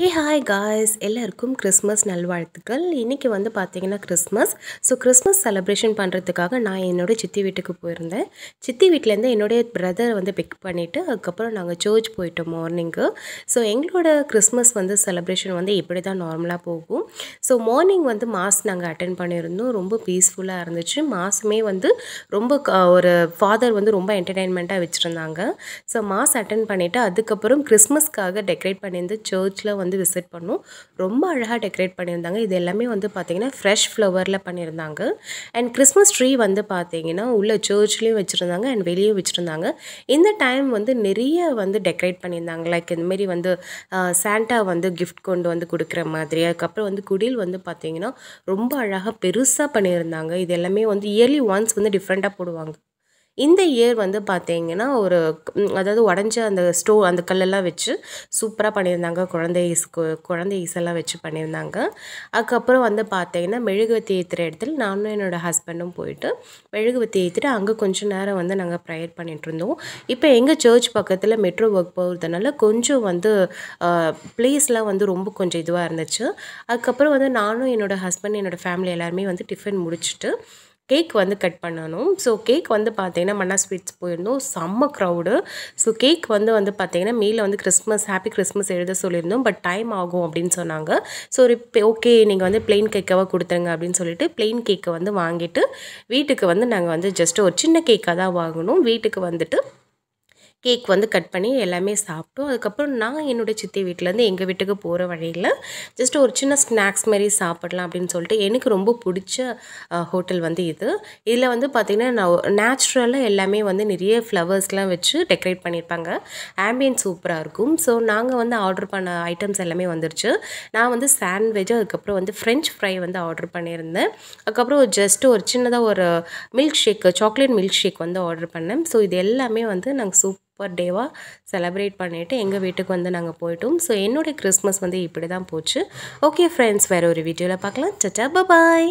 ஹே hi guys எல்லாருக்கும் Christmas நல்வாழ்த்துக்கள் இன்றைக்கி வந்து பார்த்திங்கன்னா கிறிஸ்மஸ் ஸோ கிறிஸ்மஸ் செலப்ரேஷன் பண்ணுறதுக்காக நான் என்னோடய சித்தி வீட்டுக்கு போயிருந்தேன் சித்தி வீட்டிலேருந்து என்னுடைய பிரதர் வந்து பிக் பண்ணிவிட்டு அதுக்கப்புறம் நாங்கள் சர்ச் போயிட்டோம் மார்னிங்கு ஸோ எங்களோட கிறிஸ்மஸ் வந்து செலப்ரேஷன் வந்து இப்படி தான் நார்மலாக போகும் ஸோ மார்னிங் வந்து மாஸ் நாங்கள் அட்டன் பண்ணியிருந்தோம் ரொம்ப பீஸ்ஃபுல்லாக இருந்துச்சு மாஸுமே வந்து ரொம்ப ஒரு ஃபாதர் வந்து ரொம்ப என்டர்டெயின்மெண்ட்டாக வச்சுருந்தாங்க ஸோ மாஸ் அட்டன் பண்ணிவிட்டு அதுக்கப்புறம் கிறிஸ்மஸ்க்காக டெக்கரேட் பண்ணியிருந்து சர்ச்சில் வந்து வந்து விசிட் பண்ணும் ரொம்ப அழகாக டெக்கரேட் பண்ணியிருந்தாங்க இது எல்லாமே வந்து பார்த்தீங்கன்னா ஃப்ரெஷ் ஃப்ளவரில் பண்ணியிருந்தாங்க அண்ட் கிறிஸ்மஸ் ட்ரீ வந்து பார்த்தீங்கன்னா உள்ளே சர்ச்லேயும் வச்சுருந்தாங்க அண்ட் வெளியே வச்சுருந்தாங்க இந்த டைம் வந்து நிறைய வந்து டெக்கரேட் பண்ணியிருந்தாங்க லைக் இந்தமாரி வந்து சாண்டா வந்து கிஃப்ட் கொண்டு வந்து கொடுக்குற மாதிரி அதுக்கப்புறம் வந்து குடில் வந்து பார்த்தீங்கன்னா ரொம்ப அழகாக பெருசாக பண்ணியிருந்தாங்க இது எல்லாமே வந்து இயர்லி ஒன்ஸ் வந்து டிஃப்ரெண்ட்டாக போடுவாங்க இந்த இயர் வந்து பார்த்தீங்கன்னா ஒரு அதாவது உடஞ்ச அந்த ஸ்டோ அந்த கல்லெல்லாம் வச்சு சூப்பராக பண்ணியிருந்தாங்க குழந்தை குழந்தை ஈஸெல்லாம் வச்சு பண்ணியிருந்தாங்க அதுக்கப்புறம் வந்து பார்த்தீங்கன்னா மெழுகுவத்தி ஏற்றுற இடத்துல நானும் என்னோடய ஹஸ்பண்டும் போயிட்டு மெழுகுவத்தி ஏற்றிட்டு அங்கே கொஞ்சம் நேரம் வந்து நாங்கள் ப்ரேயர் பண்ணிகிட்டு இருந்தோம் இப்போ எங்கள் சர்ச் பக்கத்தில் மெட்ரோ ஒர்க் போகிறதுனால கொஞ்சம் வந்து பிளேஸ்லாம் வந்து ரொம்ப கொஞ்சம் இதுவாக இருந்துச்சு அதுக்கப்புறம் வந்து நானும் என்னோடய ஹஸ்பண்ட் என்னோடய ஃபேமிலி எல்லாருமே வந்து டிஃபன் முடிச்சுட்டு கேக் வந்து கட் பண்ணணும் ஸோ கேக் வந்து பார்த்தீங்கன்னா மன்னா ஸ்வீட்ஸ் போயிருந்தோம் செம்ம க்ரௌடு ஸோ கேக் வந்து வந்து பார்த்தீங்கன்னா மேலே வந்து கிறிஸ்மஸ் ஹாப்பி கிறிஸ்மஸ் எழுத சொல்லியிருந்தோம் பட் டைம் ஆகும் அப்படின்னு சொன்னாங்க ஸோ ஓகே நீங்கள் வந்து பிளெயின் கேக்காக கொடுத்துருங்க அப்படின்னு சொல்லிட்டு பிளெயின் கேக்கை வந்து வாங்கிட்டு வீட்டுக்கு வந்து நாங்கள் வந்து ஜஸ்ட் ஒரு சின்ன கேக்காக தான் வாங்கணும் வீட்டுக்கு வந்துட்டு கேக் வந்து கட் பண்ணி எல்லாமே சாப்பிட்டோம் அதுக்கப்புறம் நான் என்னோடய சித்தி வீட்டிலேருந்து எங்கள் வீட்டுக்கு போகிற வழியில் ஜஸ்ட் ஒரு சின்ன ஸ்நாக்ஸ் மாதிரி சாப்பிடலாம் அப்படின்னு சொல்லிட்டு எனக்கு ரொம்ப பிடிச்ச ஹோட்டல் வந்து இது இதில் வந்து பார்த்திங்கன்னா நான் நேச்சுரலாக எல்லாமே வந்து நிறைய ஃப்ளவர்ஸ்லாம் வச்சு டெக்கரேட் பண்ணியிருப்பாங்க ஆம்பியன் சூப்பராக இருக்கும் ஸோ நாங்கள் வந்து ஆர்டர் பண்ண ஐட்டம்ஸ் எல்லாமே வந்துருச்சு நான் வந்து சாண்ட்விட்ச் அதுக்கப்புறம் வந்து ஃப்ரெஞ்ச் ஃப்ரை வந்து ஆர்டர் பண்ணியிருந்தேன் அதுக்கப்புறம் ஜஸ்ட்டு ஒரு சின்னதாக ஒரு milkshake chocolate milkshake வந்து ஆர்டர் பண்ணேன் ஸோ இது எல்லாமே வந்து நாங்கள் சூப் சூப்பர் டேவாக செலப்ரேட் பண்ணிவிட்டு எங்கள் வீட்டுக்கு வந்து நாங்கள் போயிட்டோம் ஸோ என்னுடைய கிறிஸ்மஸ் வந்து இப்படி தான் போச்சு ஓகே ஃப்ரெண்ட்ஸ் வேறு ஒரு வீடியோவில் பார்க்கலாம் சச்சா பபாய்